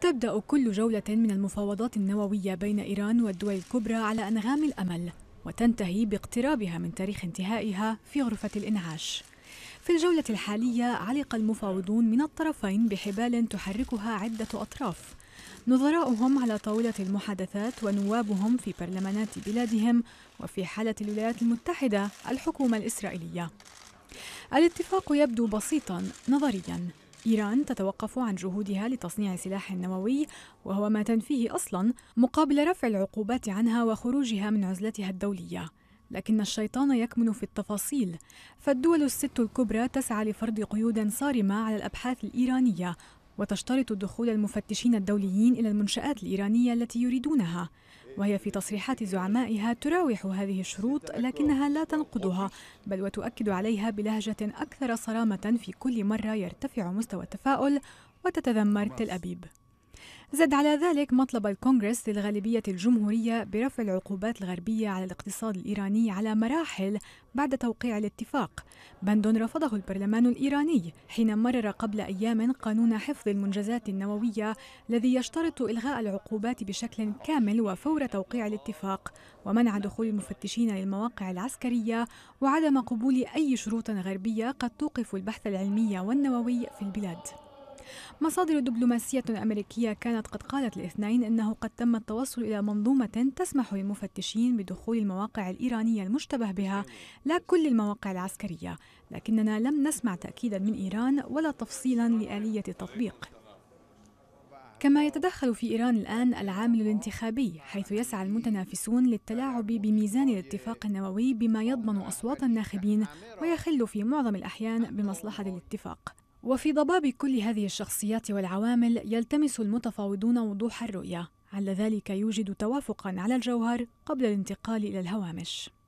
تبدأ كل جولة من المفاوضات النووية بين إيران والدول الكبرى على أنغام الأمل وتنتهي باقترابها من تاريخ انتهائها في غرفة الإنعاش في الجولة الحالية علق المفاوضون من الطرفين بحبال تحركها عدة أطراف نظراؤهم على طاولة المحادثات ونوابهم في برلمانات بلادهم وفي حالة الولايات المتحدة الحكومة الإسرائيلية الاتفاق يبدو بسيطا نظريا إيران تتوقف عن جهودها لتصنيع سلاح نووي وهو ما تنفيه أصلا مقابل رفع العقوبات عنها وخروجها من عزلتها الدولية لكن الشيطان يكمن في التفاصيل فالدول الست الكبرى تسعى لفرض قيود صارمة على الأبحاث الإيرانية وتشترط دخول المفتشين الدوليين إلى المنشآت الإيرانية التي يريدونها وهي في تصريحات زعمائها تراوح هذه الشروط لكنها لا تنقضها بل وتؤكد عليها بلهجة أكثر صرامة في كل مرة يرتفع مستوى التفاؤل وتتذمر تل أبيب زد على ذلك مطلب الكونغرس للغالبية الجمهورية برفع العقوبات الغربية على الاقتصاد الإيراني على مراحل بعد توقيع الاتفاق بند رفضه البرلمان الإيراني حين مرر قبل أيام قانون حفظ المنجزات النووية الذي يشترط إلغاء العقوبات بشكل كامل وفور توقيع الاتفاق ومنع دخول المفتشين للمواقع العسكرية وعدم قبول أي شروط غربية قد توقف البحث العلمي والنووي في البلاد مصادر دبلوماسية أمريكية كانت قد قالت الاثنين أنه قد تم التوصل إلى منظومة تسمح للمفتشين بدخول المواقع الإيرانية المشتبه بها لا كل المواقع العسكرية لكننا لم نسمع تأكيدا من إيران ولا تفصيلا لآلية التطبيق كما يتدخل في إيران الآن العامل الانتخابي حيث يسعى المتنافسون للتلاعب بميزان الاتفاق النووي بما يضمن أصوات الناخبين ويخل في معظم الأحيان بمصلحة الاتفاق وفي ضباب كل هذه الشخصيات والعوامل يلتمس المتفاوضون وضوح الرؤيه على ذلك يوجد توافقا على الجوهر قبل الانتقال الى الهوامش